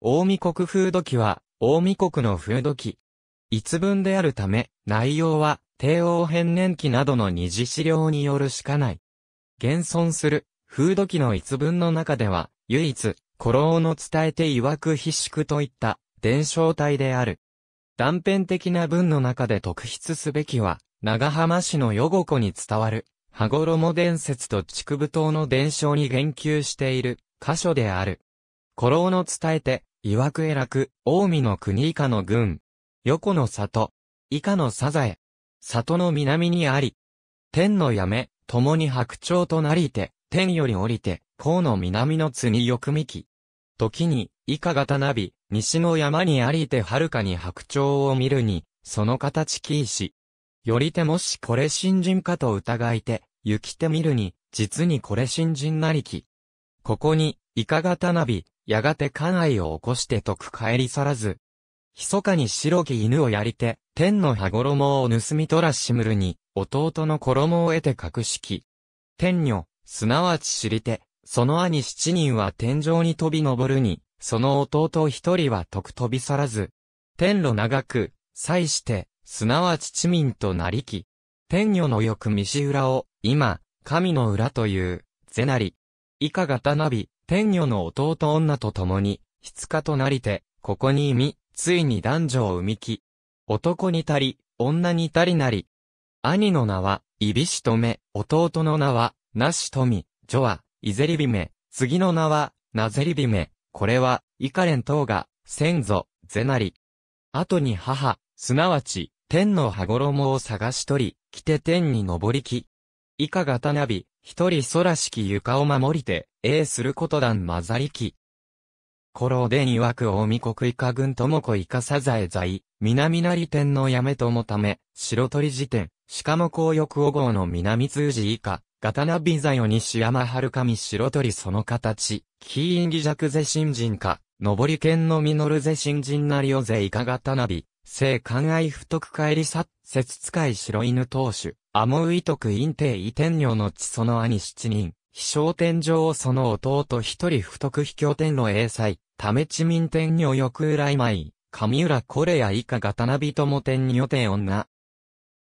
大見国風土記は、大見国の風土記。一文であるため、内容は、帝王編年記などの二次資料によるしかない。現存する、風土記の一文の中では、唯一、古老の伝えて曰く必縮といった、伝承体である。断片的な文の中で特筆すべきは、長浜市の余湖に伝わる、羽衣伝説と竹部島の伝承に言及している、箇所である。古老の伝えて、岩くえ楽、近江の国以下の軍、横の里、以下のサザエ。里の南にあり。天のやめ、共に白鳥となりて、天より降りて、甲の南の津によく見き。時に、以下型なび、西の山にありて遥かに白鳥を見るに、その形きいし。よりてもしこれ新人かと疑いて、行きてみるに、実にこれ新人なりき。ここに、いかがたなび、やがて家内を起こして徳帰り去らず、密かに白き犬をやりて、天の羽衣を盗み取らしむるに、弟の衣を得て隠しき。天女、すなわち知りて、その兄七人は天井に飛び登るに、その弟一人は徳飛び去らず。天路長く、際して、すなわち知民となりき。天女のよく西裏を、今、神の裏という、ぜなり。以下がたなび、天女の弟女と共に、質家となりて、ここに意味、ついに男女を生みき。男にたり、女にたりなり。兄の名は、いびしとめ、弟の名は、なしとみ、女は、いぜりびめ、次の名は、なぜりびめ、これは、イカレン等が、先祖、ぜなり。後に母、すなわち、天の羽衣を探し取り、来て天に登りき。以下がたなび、一人空しき床を守りて、ええすることだん混ざりき。古老に曰く大見国以下軍ともこ以下さざえ在、南なり天のやめともため、白鳥辞典、しかも公欲お号の南通じ以下、ガタナビザヨ西山春神白鳥その形、キーインギジャクゼ新人か、上り剣の実るぜ新人なりよぜイカがたなび、聖寛愛不徳帰りさ、節使い白犬当主。アモウイイ院帝異天女の地その兄七人、飛翔天上その弟一人不徳秘境天の英才、ためちみん天女いまい、上浦これや以下がたなびとも天女天女。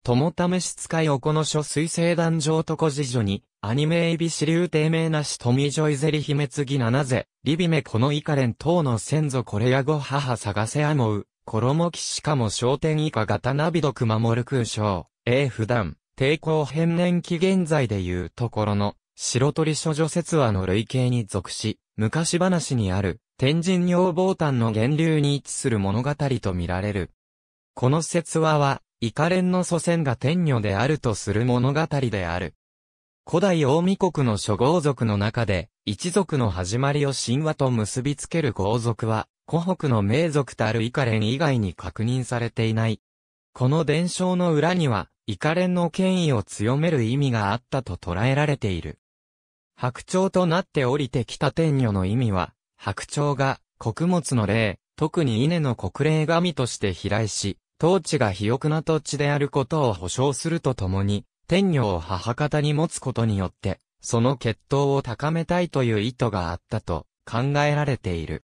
ともためし使いおこの書水星団上とこじじょに、アニメエビシリュウなしメイいぜりミジななぜ、リビメこのイカレン等の先祖これやご母探せあもう、衣騎士かも商店以下がたなびどく守るょう、ええ普段。抵抗変年期現在でいうところの、白鳥諸女説話の類型に属し、昔話にある、天神尿望丹の源流に位置する物語と見られる。この説話は、イカレンの祖先が天女であるとする物語である。古代大見国の諸豪族の中で、一族の始まりを神話と結びつける豪族は、古北の名族たるイカレン以外に確認されていない、この伝承の裏には、イカレンの権威を強める意味があったと捉えられている。白鳥となって降りてきた天女の意味は、白鳥が穀物の霊、特に稲の国霊神として飛来し、当地が肥沃な土地であることを保証するとともに、天女を母方に持つことによって、その血統を高めたいという意図があったと考えられている。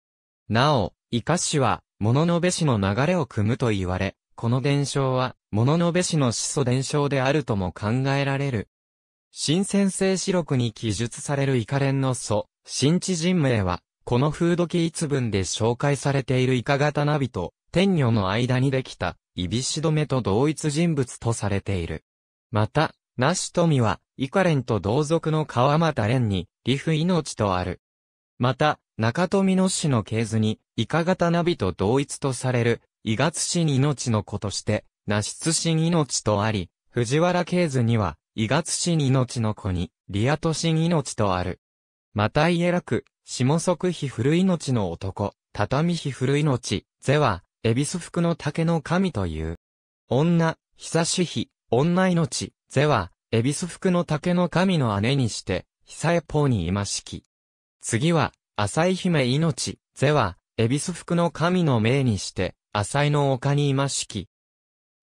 なお、イカ氏は、物のべ氏の流れを組むと言われ、この伝承は、物のべ氏の始祖伝承であるとも考えられる。新先生史録に記述されるイカレンの祖、新知人名は、この風土記一文で紹介されているイカ型ナビと、天女の間にできた、イビシ止めと同一人物とされている。また、ナシトミは、イカレンと同族の川又蓮に、リフ命とある。また、中富野氏の系図に、イカ型ナビと同一とされる、伊月新命の子として、那出新命とあり、藤原経図には、伊月新命の子に、リアト新命とある。また家楽、下足比古命の男、畳比古命、是は、恵比寿福の竹の神という。女、久し比、女命、是は、恵比寿福の竹の神の姉にして、久江法に今しき。次は、浅井姫命、是は、恵比寿福の神の命にして、浅井の丘に今しき。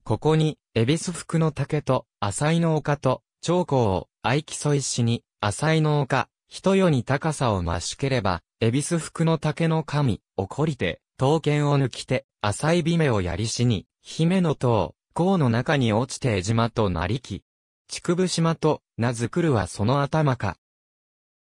ここに、恵比寿福の竹と、浅井の丘と、長江を、相添いしに、浅井の丘、人よに高さを増しければ、恵比寿福の竹の神、怒りて、刀剣を抜きて、浅井美目をやりしに、姫の塔、甲の中に落ちて江島となりき。竹生島と、名くるはその頭か。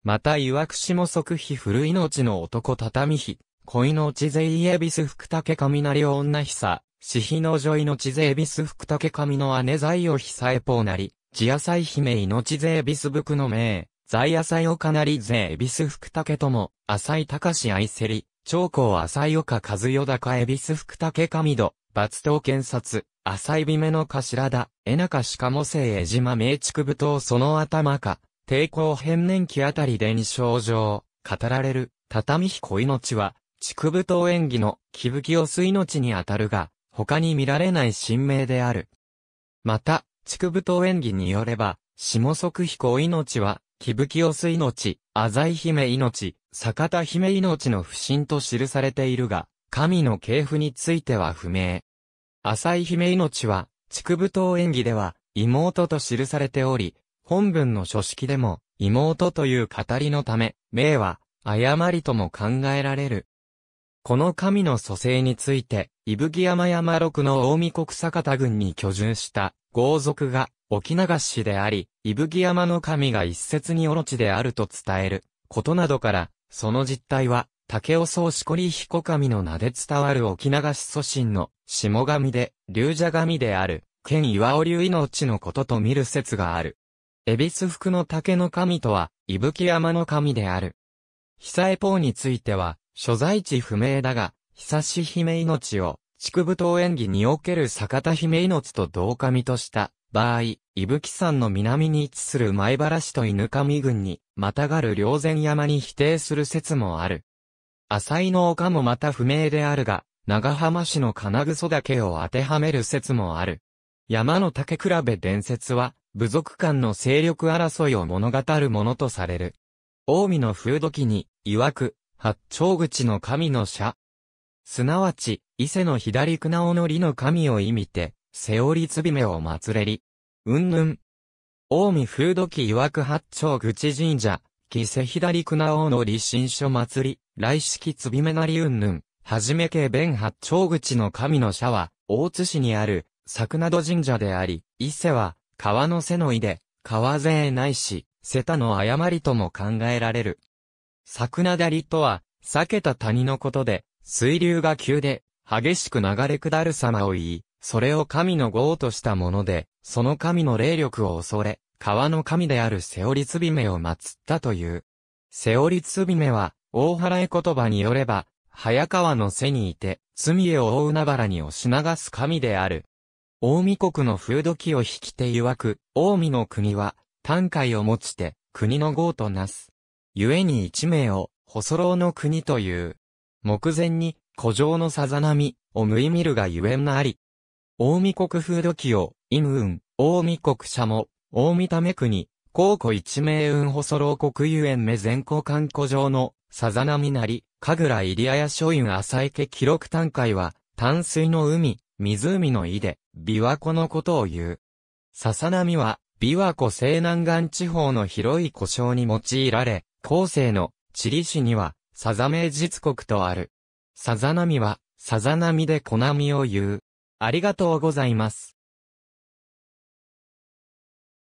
また、いくしも即非古い命の男畳日、恋の地勢いえびす福竹神雷を女ひさ、死日の女いの地勢びす福竹神の姉在をひさえぽうなり、やさい姫いの地勢びす福の名、在さいおかなり勢びす福竹とも、浅井隆愛せり、長江浅井岡和代高恵比寿福竹神戸、罰刀検察、浅井美目の頭だ、江中かも生江島名畜部等その頭か、抵抗変年期あたりでに症状、語られる、畳彦命は、竹舞踏演技の木吹を水の地にあたるが、他に見られない神明である。また、竹舞踏演技によれば、下即彦命は、木吹を水の地、浅井姫命、坂田姫命の不審と記されているが、神の系譜については不明。浅井姫命は、竹舞踏演技では、妹と記されており、本文の書式でも、妹という語りのため、名は、誤りとも考えられる。この神の蘇生について、伊吹山山六の大見国坂田郡に居住した豪族が沖流しであり、伊吹山の神が一説にオロチであると伝えることなどから、その実態は、竹尾宗志利彦神の名で伝わる沖流し祖神の下神で、龍蛇神である、剣岩尾龍命のことと見る説がある。恵比寿福の竹の神とは、伊吹山の神である。被災法については、所在地不明だが、久し姫命を、畜部島演技における坂田姫命と同神とした場合、伊吹山の南に位置する前原市と犬上郡に、またがる霊前山に否定する説もある。浅井の丘もまた不明であるが、長浜市の金草岳を当てはめる説もある。山の竹比べ伝説は、部族間の勢力争いを物語るものとされる。近江の風土記に、曰く、八丁口の神の社。すなわち、伊勢の左船なおのの神を意味て、折りつびめを祭れり。うんぬん。近江風土記曰く八丁口神社、伊勢左船なおの利新書祭り、来式つびめなりうんぬん。はじめ系弁八丁口の神の社は、大津市にある、桜戸神社であり、伊勢は、川の背の井で、川勢ないし、瀬田の誤りとも考えられる。桜だりとは、避けた谷のことで、水流が急で、激しく流れ下る様を言い、それを神の業としたもので、その神の霊力を恐れ、川の神であるセオリツビメを祀ったという。セオリツビメは、大払い言葉によれば、早川の背にいて、罪を大海原に押し流す神である。大見国の風土記を引き手曰く、大見の国は、短海を持ちて、国の業となす。故に一名を、細老の国という。目前に、古城のさざ波、を無意見るがゆえんなあり。大見国風土記を、うん、大見国社も、大見ため国、高古一名雲細老国ゆえん目全古観古城の、さざ波なり、神楽入谷書院浅池記録短海は、淡水の海、湖の井で、琵琶湖のことを言う。笹波は、琵琶湖西南岸地方の広い湖沼に用いられ、後世の地理史には、さざ名実国とある。さざ波は、さざ波で小波を言う。ありがとうございます。